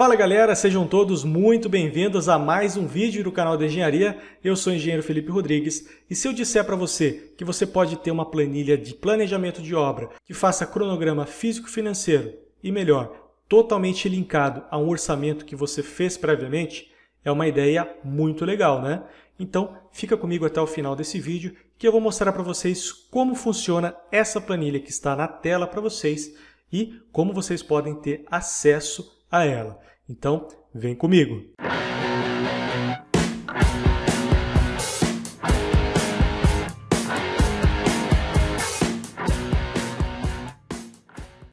Fala galera, sejam todos muito bem-vindos a mais um vídeo do canal de Engenharia. Eu sou o engenheiro Felipe Rodrigues e se eu disser para você que você pode ter uma planilha de planejamento de obra que faça cronograma físico-financeiro e melhor, totalmente linkado a um orçamento que você fez previamente, é uma ideia muito legal, né? Então fica comigo até o final desse vídeo que eu vou mostrar para vocês como funciona essa planilha que está na tela para vocês e como vocês podem ter acesso a ela. Então, vem comigo!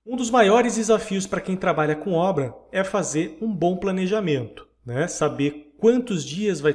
Um dos maiores desafios para quem trabalha com obra é fazer um bom planejamento, né? saber quantos dias vai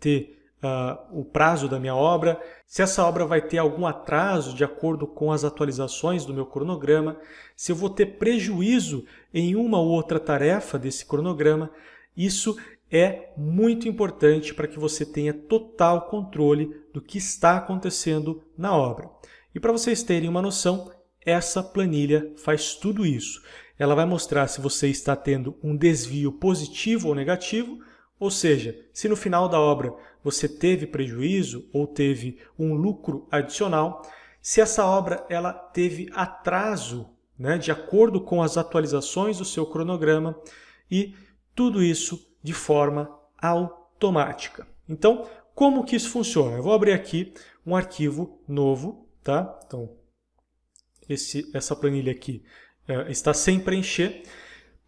ter uh, o prazo da minha obra, se essa obra vai ter algum atraso de acordo com as atualizações do meu cronograma, se eu vou ter prejuízo em uma ou outra tarefa desse cronograma. Isso é muito importante para que você tenha total controle do que está acontecendo na obra. E para vocês terem uma noção, essa planilha faz tudo isso. Ela vai mostrar se você está tendo um desvio positivo ou negativo, ou seja, se no final da obra você teve prejuízo ou teve um lucro adicional, se essa obra ela teve atraso, né, de acordo com as atualizações do seu cronograma e tudo isso de forma automática. Então, como que isso funciona? Eu vou abrir aqui um arquivo novo, tá? Então, esse, essa planilha aqui é, está sem preencher.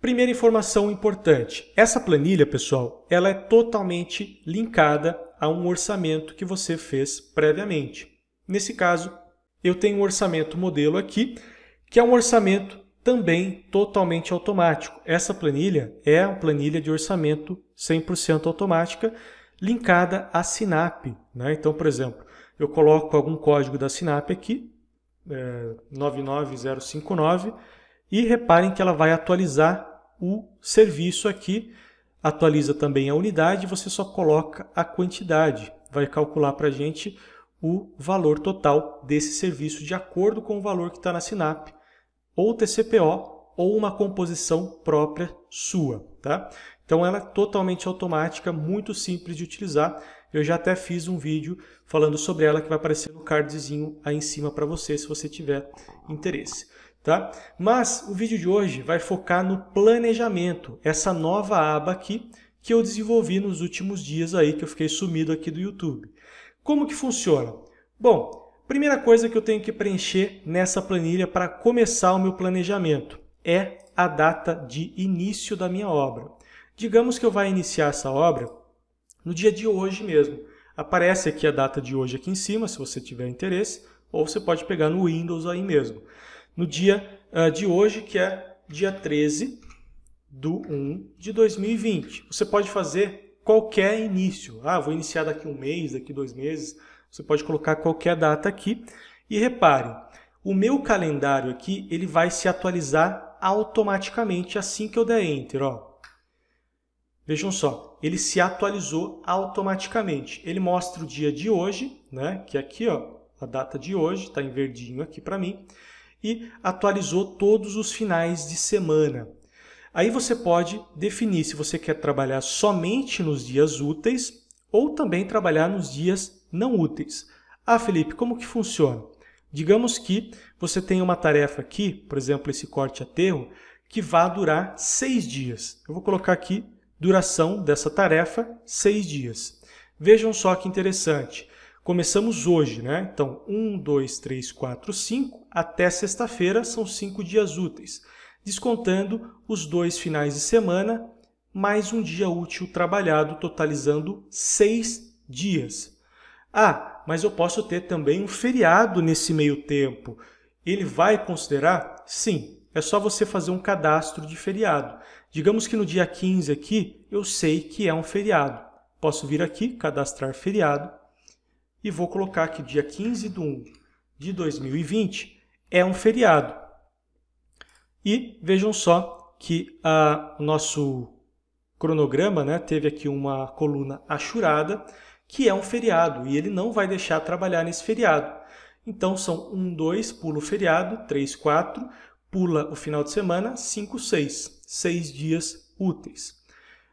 Primeira informação importante: essa planilha, pessoal, ela é totalmente linkada a um orçamento que você fez previamente. Nesse caso, eu tenho um orçamento modelo aqui, que é um orçamento também totalmente automático. Essa planilha é uma planilha de orçamento 100% automática, linkada à SINAP. Né? Então, por exemplo, eu coloco algum código da SINAP aqui, é, 99059, e reparem que ela vai atualizar o serviço aqui, atualiza também a unidade, você só coloca a quantidade. Vai calcular para a gente o valor total desse serviço de acordo com o valor que está na Sinap, ou TCPO, ou uma composição própria sua. Tá? Então ela é totalmente automática, muito simples de utilizar. Eu já até fiz um vídeo falando sobre ela que vai aparecer no cardzinho aí em cima para você, se você tiver interesse. Tá? Mas o vídeo de hoje vai focar no planejamento, essa nova aba aqui que eu desenvolvi nos últimos dias aí que eu fiquei sumido aqui do YouTube. Como que funciona? Bom, primeira coisa que eu tenho que preencher nessa planilha para começar o meu planejamento é a data de início da minha obra. Digamos que eu vá iniciar essa obra no dia de hoje mesmo. Aparece aqui a data de hoje aqui em cima, se você tiver interesse, ou você pode pegar no Windows aí mesmo no dia uh, de hoje, que é dia 13 do 1 de 2020. Você pode fazer qualquer início. Ah, vou iniciar daqui um mês, daqui dois meses. Você pode colocar qualquer data aqui. E reparem, o meu calendário aqui ele vai se atualizar automaticamente assim que eu der Enter. Ó. Vejam só, ele se atualizou automaticamente. Ele mostra o dia de hoje, né, que é aqui, ó, a data de hoje, está em verdinho aqui para mim e atualizou todos os finais de semana. Aí você pode definir se você quer trabalhar somente nos dias úteis ou também trabalhar nos dias não úteis. Ah, Felipe, como que funciona? Digamos que você tem uma tarefa aqui, por exemplo, esse corte aterro, que vai durar seis dias. Eu vou colocar aqui duração dessa tarefa, seis dias. Vejam só que interessante. Começamos hoje, né? Então, 1, 2, 3, 4, 5, até sexta-feira são 5 dias úteis, descontando os dois finais de semana, mais um dia útil trabalhado, totalizando 6 dias. Ah, mas eu posso ter também um feriado nesse meio tempo. Ele vai considerar? Sim, é só você fazer um cadastro de feriado. Digamos que no dia 15 aqui, eu sei que é um feriado. Posso vir aqui, cadastrar feriado, e vou colocar que dia 15 de 1 de 2020 é um feriado. E vejam só que a, ah, o nosso cronograma né, teve aqui uma coluna achurada, que é um feriado, e ele não vai deixar trabalhar nesse feriado. Então são 1, 2, pula o feriado, 3, 4, pula o final de semana, 5, 6, 6 dias úteis.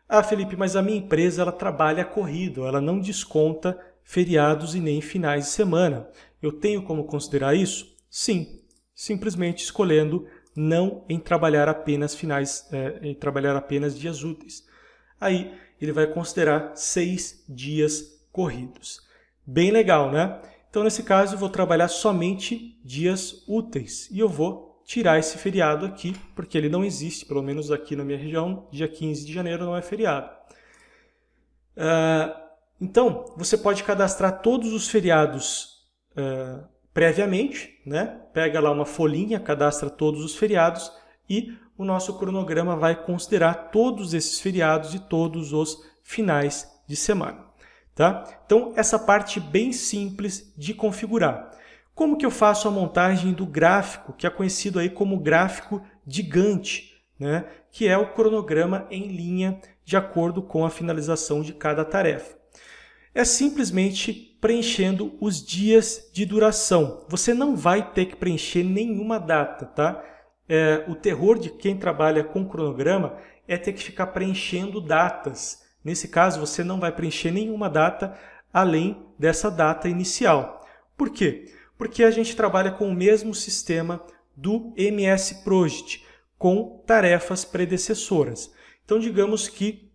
Ah, Felipe, mas a minha empresa ela trabalha corrido, ela não desconta feriados e nem finais de semana. Eu tenho como considerar isso? Sim, simplesmente escolhendo não em trabalhar apenas finais, é, em trabalhar apenas dias úteis. Aí ele vai considerar seis dias corridos. Bem legal, né? Então, nesse caso, eu vou trabalhar somente dias úteis e eu vou tirar esse feriado aqui, porque ele não existe, pelo menos aqui na minha região, dia 15 de janeiro não é feriado. Uh, então, você pode cadastrar todos os feriados uh, previamente, né? pega lá uma folhinha, cadastra todos os feriados e o nosso cronograma vai considerar todos esses feriados e todos os finais de semana. Tá? Então, essa parte bem simples de configurar. Como que eu faço a montagem do gráfico, que é conhecido aí como gráfico de Gantt, né? que é o cronograma em linha de acordo com a finalização de cada tarefa é simplesmente preenchendo os dias de duração. Você não vai ter que preencher nenhuma data, tá? É, o terror de quem trabalha com cronograma é ter que ficar preenchendo datas. Nesse caso, você não vai preencher nenhuma data além dessa data inicial. Por quê? Porque a gente trabalha com o mesmo sistema do MS Project, com tarefas predecessoras. Então, digamos que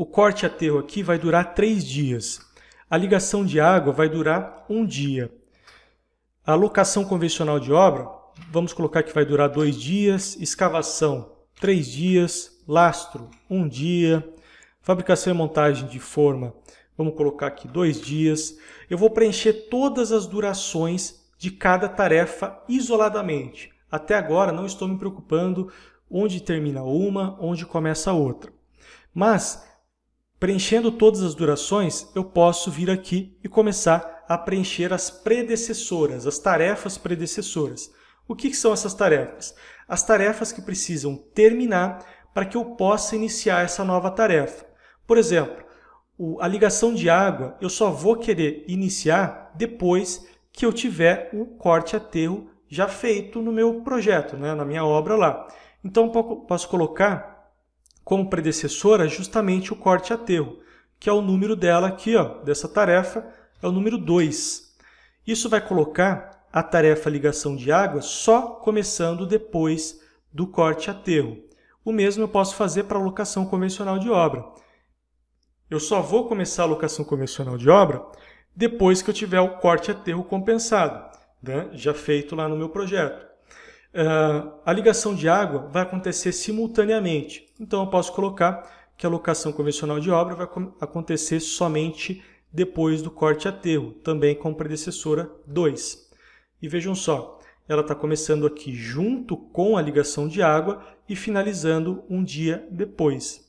o corte aterro aqui vai durar três dias. A ligação de água vai durar um dia. A locação convencional de obra, vamos colocar que vai durar dois dias. Escavação, três dias. Lastro, um dia. Fabricação e montagem de forma, vamos colocar aqui dois dias. Eu vou preencher todas as durações de cada tarefa isoladamente. Até agora não estou me preocupando onde termina uma, onde começa a outra. Mas Preenchendo todas as durações, eu posso vir aqui e começar a preencher as predecessoras, as tarefas predecessoras. O que são essas tarefas? As tarefas que precisam terminar para que eu possa iniciar essa nova tarefa. Por exemplo, a ligação de água eu só vou querer iniciar depois que eu tiver o corte aterro já feito no meu projeto, né? na minha obra lá. Então posso colocar como predecessora é justamente o corte aterro, que é o número dela aqui, ó, dessa tarefa, é o número 2. Isso vai colocar a tarefa ligação de água só começando depois do corte aterro. O mesmo eu posso fazer para a locação convencional de obra. Eu só vou começar a locação convencional de obra depois que eu tiver o corte aterro compensado, né? já feito lá no meu projeto. Ah, a ligação de água vai acontecer simultaneamente. Então, eu posso colocar que a locação convencional de obra vai acontecer somente depois do corte aterro, também com predecessora 2. E vejam só, ela está começando aqui junto com a ligação de água e finalizando um dia depois.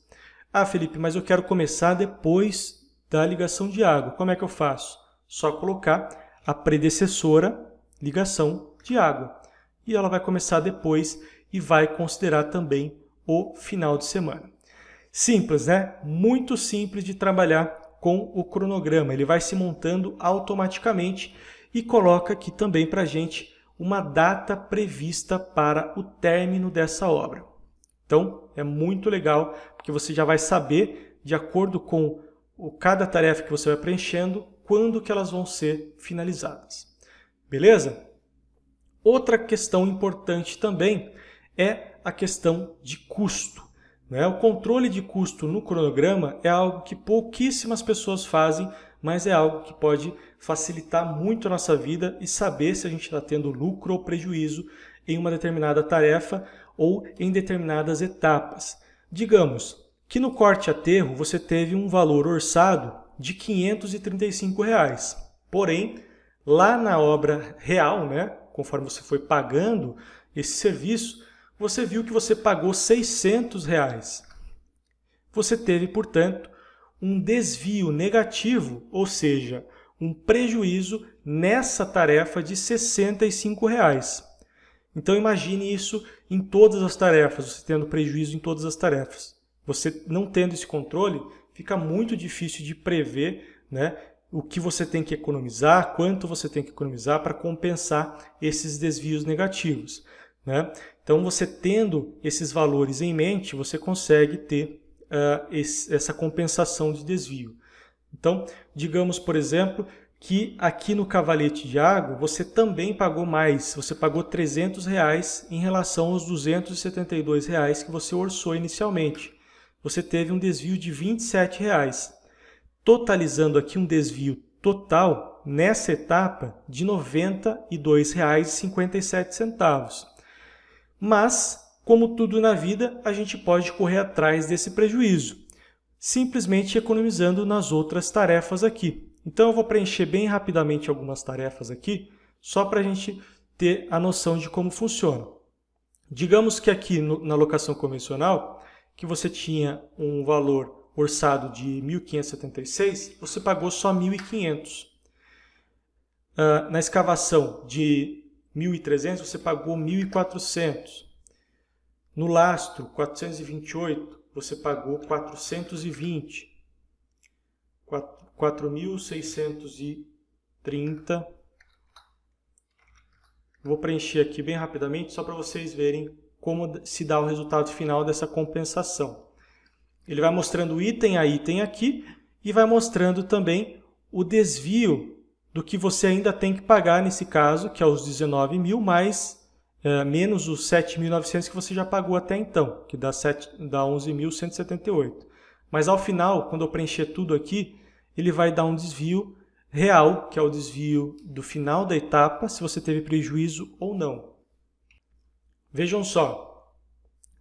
Ah, Felipe, mas eu quero começar depois da ligação de água. Como é que eu faço? Só colocar a predecessora ligação de água e ela vai começar depois e vai considerar também o final de semana. Simples, né? Muito simples de trabalhar com o cronograma. Ele vai se montando automaticamente e coloca aqui também para a gente uma data prevista para o término dessa obra. Então, é muito legal, porque você já vai saber, de acordo com o, cada tarefa que você vai preenchendo, quando que elas vão ser finalizadas. Beleza? Outra questão importante também é a questão de custo. Né? O controle de custo no cronograma é algo que pouquíssimas pessoas fazem, mas é algo que pode facilitar muito a nossa vida e saber se a gente está tendo lucro ou prejuízo em uma determinada tarefa ou em determinadas etapas. Digamos que no corte aterro você teve um valor orçado de R$ 535, reais. porém, lá na obra real, né, conforme você foi pagando esse serviço, você viu que você pagou 600 reais. Você teve, portanto, um desvio negativo, ou seja, um prejuízo nessa tarefa de 65 reais. Então imagine isso em todas as tarefas, você tendo prejuízo em todas as tarefas. Você não tendo esse controle, fica muito difícil de prever né, o que você tem que economizar, quanto você tem que economizar para compensar esses desvios negativos. Né? Então, você tendo esses valores em mente, você consegue ter uh, esse, essa compensação de desvio. Então, digamos, por exemplo, que aqui no cavalete de água você também pagou mais, você pagou 300 reais em relação aos 272 reais que você orçou inicialmente. Você teve um desvio de 27 reais totalizando aqui um desvio total nessa etapa de R$ 92,57. Mas, como tudo na vida, a gente pode correr atrás desse prejuízo, simplesmente economizando nas outras tarefas aqui. Então eu vou preencher bem rapidamente algumas tarefas aqui, só para a gente ter a noção de como funciona. Digamos que aqui no, na locação convencional, que você tinha um valor orçado de 1.576, você pagou só 1.500. Uh, ah, na escavação de 1.300, você pagou 1.400. No lastro, 428, você pagou 420. 4.630. Vou preencher aqui bem rapidamente, só para vocês verem como se dá o resultado final dessa compensação. Ele vai mostrando item a item aqui e vai mostrando também o desvio do que você ainda tem que pagar nesse caso, que é os 19 mil, mais, é, menos os 7.900 que você já pagou até então, que dá, dá 11.178. Mas ao final, quando eu preencher tudo aqui, ele vai dar um desvio real, que é o desvio do final da etapa, se você teve prejuízo ou não. Vejam só,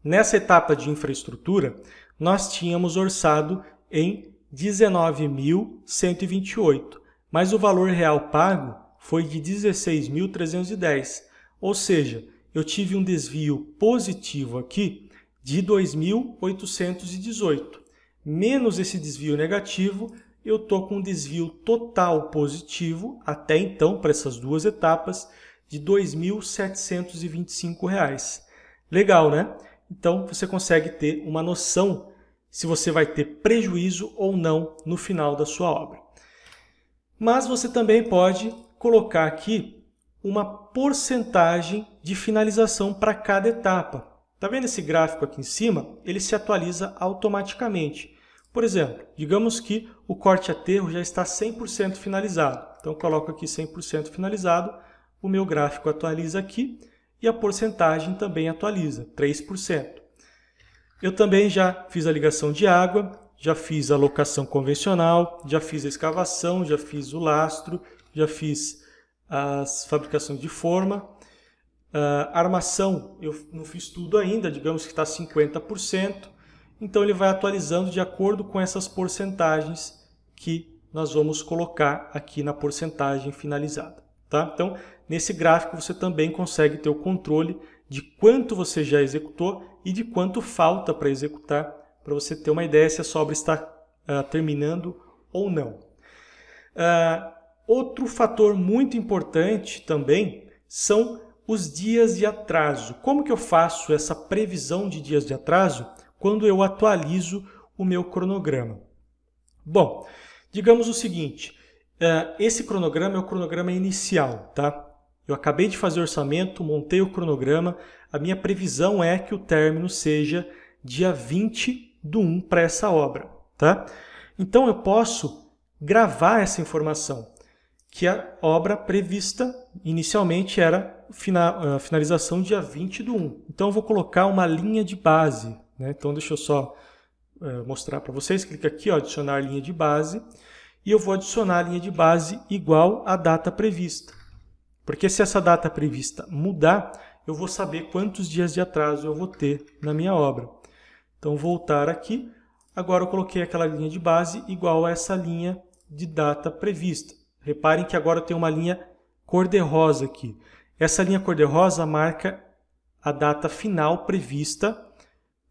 nessa etapa de infraestrutura, nós tínhamos orçado em 19.128, mas o valor real pago foi de 16.310, ou seja, eu tive um desvio positivo aqui de 2.818. Menos esse desvio negativo, eu estou com um desvio total positivo, até então, para essas duas etapas, de R$ 2.725. Legal, né? Então você consegue ter uma noção se você vai ter prejuízo ou não no final da sua obra. Mas você também pode colocar aqui uma porcentagem de finalização para cada etapa. Está vendo esse gráfico aqui em cima? Ele se atualiza automaticamente. Por exemplo, digamos que o corte aterro já está 100% finalizado. Então, coloco aqui 100% finalizado, o meu gráfico atualiza aqui e a porcentagem também atualiza, 3%. Eu também já fiz a ligação de água, já fiz a locação convencional, já fiz a escavação, já fiz o lastro, já fiz as fabricações de forma. Uh, armação, eu não fiz tudo ainda, digamos que está 50%. Então ele vai atualizando de acordo com essas porcentagens que nós vamos colocar aqui na porcentagem finalizada. Tá? Então Nesse gráfico você também consegue ter o controle de quanto você já executou e de quanto falta para executar, para você ter uma ideia se a sobra está uh, terminando ou não. Uh, outro fator muito importante também são os dias de atraso. Como que eu faço essa previsão de dias de atraso quando eu atualizo o meu cronograma? Bom, digamos o seguinte, uh, esse cronograma é o cronograma inicial, tá? Eu acabei de fazer o orçamento, montei o cronograma. A minha previsão é que o término seja dia 20 do 1 para essa obra. Tá? Então eu posso gravar essa informação, que a obra prevista inicialmente era a finalização dia 20 do 1. Então eu vou colocar uma linha de base. Né? Então deixa eu só eh, mostrar para vocês. Clica aqui, ó, adicionar linha de base. E eu vou adicionar a linha de base igual à data prevista. Porque se essa data prevista mudar, eu vou saber quantos dias de atraso eu vou ter na minha obra. Então, voltar aqui. Agora eu coloquei aquela linha de base igual a essa linha de data prevista. Reparem que agora eu tenho uma linha cor-de-rosa aqui. Essa linha cor-de-rosa marca a data final prevista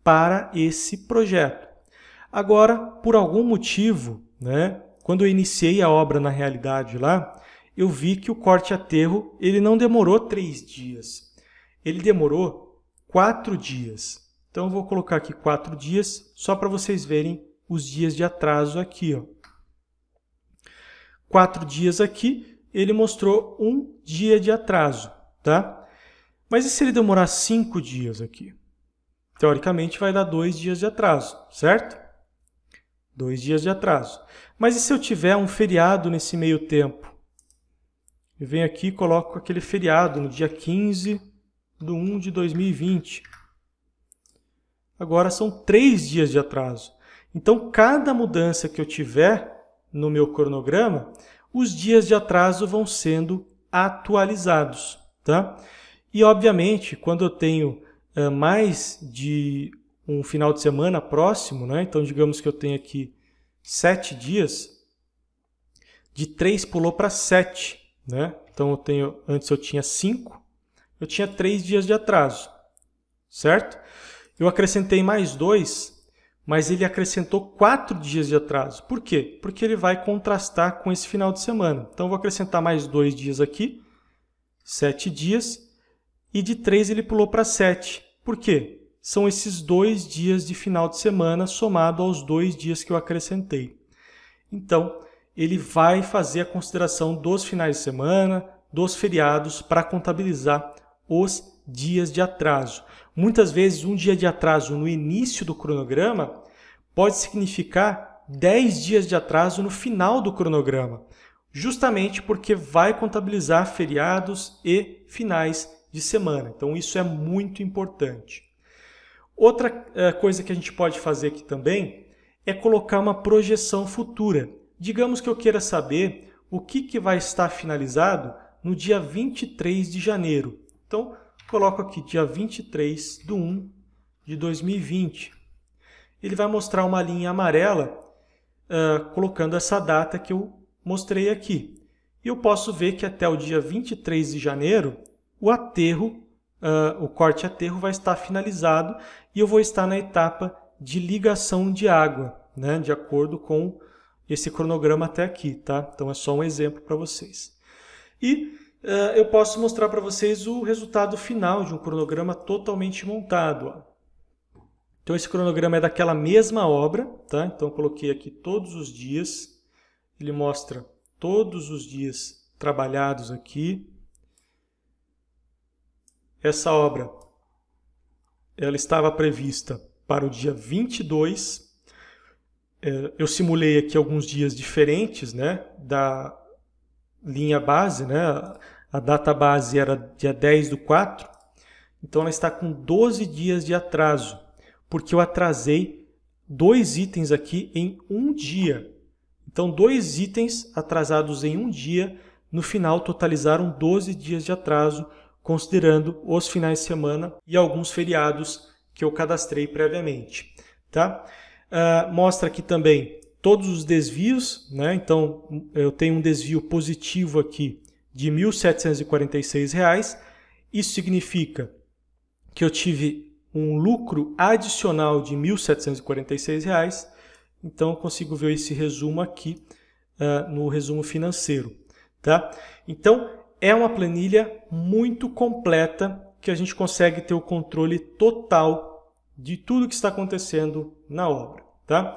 para esse projeto. Agora, por algum motivo, né, quando eu iniciei a obra na realidade lá, eu vi que o corte aterro ele não demorou três dias, ele demorou quatro dias. Então eu vou colocar aqui quatro dias só para vocês verem os dias de atraso aqui. Ó. Quatro dias aqui, ele mostrou um dia de atraso, tá? Mas e se ele demorar cinco dias aqui? Teoricamente vai dar dois dias de atraso, certo? Dois dias de atraso. Mas e se eu tiver um feriado nesse meio tempo? venho aqui e coloco aquele feriado no dia 15 de 1 de 2020. Agora são três dias de atraso. Então, cada mudança que eu tiver no meu cronograma, os dias de atraso vão sendo atualizados. Tá? E, obviamente, quando eu tenho uh, mais de um final de semana próximo, né? então digamos que eu tenho aqui sete dias, de três pulou para sete. Né? Então eu tenho, antes eu tinha 5, eu tinha 3 dias de atraso, certo? Eu acrescentei mais 2, mas ele acrescentou 4 dias de atraso. Por quê? Porque ele vai contrastar com esse final de semana. Então eu vou acrescentar mais 2 dias aqui, 7 dias, e de 3 ele pulou para 7. Por quê? São esses dois dias de final de semana somado aos dois dias que eu acrescentei. Então, ele vai fazer a consideração dos finais de semana, dos feriados, para contabilizar os dias de atraso. Muitas vezes, um dia de atraso no início do cronograma pode significar 10 dias de atraso no final do cronograma, justamente porque vai contabilizar feriados e finais de semana. Então, isso é muito importante. Outra eh, coisa que a gente pode fazer aqui também é colocar uma projeção futura. Digamos que eu queira saber o que, que vai estar finalizado no dia 23 de janeiro. Então, coloco aqui dia 23 de 1 de 2020. Ele vai mostrar uma linha amarela uh, colocando essa data que eu mostrei aqui. E eu posso ver que até o dia 23 de janeiro, o aterro, uh, o corte aterro vai estar finalizado e eu vou estar na etapa de ligação de água, né, de acordo com esse cronograma até aqui, tá? Então é só um exemplo para vocês. E uh, eu posso mostrar para vocês o resultado final de um cronograma totalmente montado. Ó. Então esse cronograma é daquela mesma obra, tá? Então eu coloquei aqui todos os dias. Ele mostra todos os dias trabalhados aqui. Essa obra ela estava prevista para o dia 22 é, eu simulei aqui alguns dias diferentes né, da linha base, né? a data base era dia 10 do 4, então ela está com 12 dias de atraso, porque eu atrasei dois itens aqui em um dia. Então, dois itens atrasados em um dia, no final totalizaram 12 dias de atraso, considerando os finais de semana e alguns feriados que eu cadastrei previamente. Tá? Uh, mostra aqui também todos os desvios, né? então eu tenho um desvio positivo aqui de R$ 1.746. Isso significa que eu tive um lucro adicional de R$ 1.746. Então eu consigo ver esse resumo aqui uh, no resumo financeiro. Tá? Então é uma planilha muito completa que a gente consegue ter o controle total de tudo que está acontecendo na obra. Tá?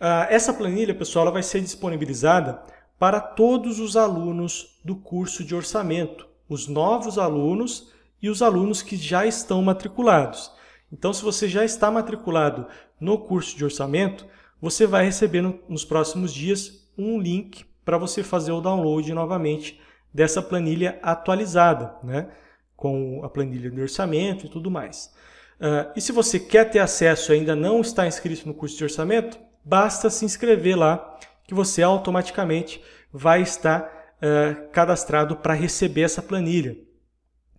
Ah, essa planilha, pessoal, ela vai ser disponibilizada para todos os alunos do curso de orçamento, os novos alunos e os alunos que já estão matriculados. Então, se você já está matriculado no curso de orçamento, você vai receber nos próximos dias um link para você fazer o download novamente dessa planilha atualizada, né? com a planilha de orçamento e tudo mais. Uh, e se você quer ter acesso e ainda não está inscrito no curso de orçamento, basta se inscrever lá que você automaticamente vai estar uh, cadastrado para receber essa planilha.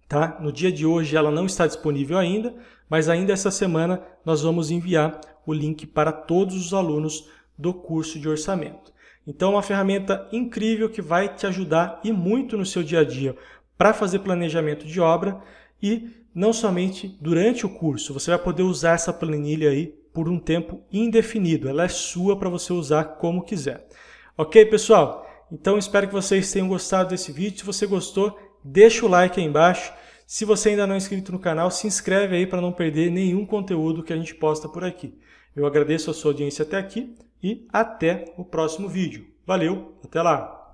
Tá? No dia de hoje ela não está disponível ainda, mas ainda essa semana nós vamos enviar o link para todos os alunos do curso de orçamento. Então, é uma ferramenta incrível que vai te ajudar e muito no seu dia a dia para fazer planejamento de obra e não somente durante o curso, você vai poder usar essa planilha aí por um tempo indefinido. Ela é sua para você usar como quiser. Ok, pessoal? Então espero que vocês tenham gostado desse vídeo. Se você gostou, deixa o like aí embaixo. Se você ainda não é inscrito no canal, se inscreve aí para não perder nenhum conteúdo que a gente posta por aqui. Eu agradeço a sua audiência até aqui e até o próximo vídeo. Valeu, até lá!